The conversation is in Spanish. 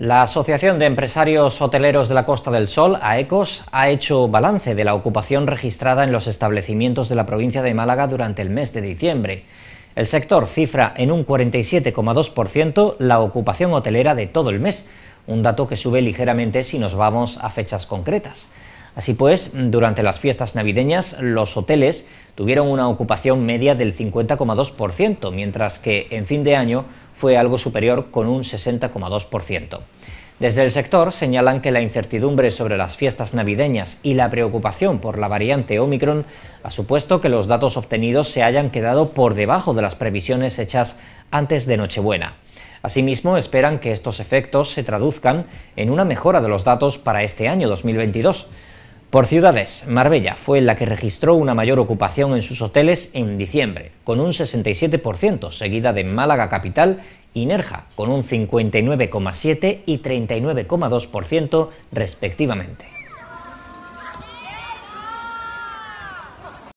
La Asociación de Empresarios Hoteleros de la Costa del Sol, AECOS, ha hecho balance de la ocupación registrada en los establecimientos de la provincia de Málaga durante el mes de diciembre. El sector cifra en un 47,2% la ocupación hotelera de todo el mes, un dato que sube ligeramente si nos vamos a fechas concretas. Así pues, durante las fiestas navideñas, los hoteles tuvieron una ocupación media del 50,2%, mientras que en fin de año fue algo superior con un 60,2%. Desde el sector señalan que la incertidumbre sobre las fiestas navideñas y la preocupación por la variante Omicron ha supuesto que los datos obtenidos se hayan quedado por debajo de las previsiones hechas antes de Nochebuena. Asimismo, esperan que estos efectos se traduzcan en una mejora de los datos para este año 2022 por ciudades, Marbella fue la que registró una mayor ocupación en sus hoteles en diciembre, con un 67%, seguida de Málaga Capital y Nerja, con un 59,7 y 39,2% respectivamente.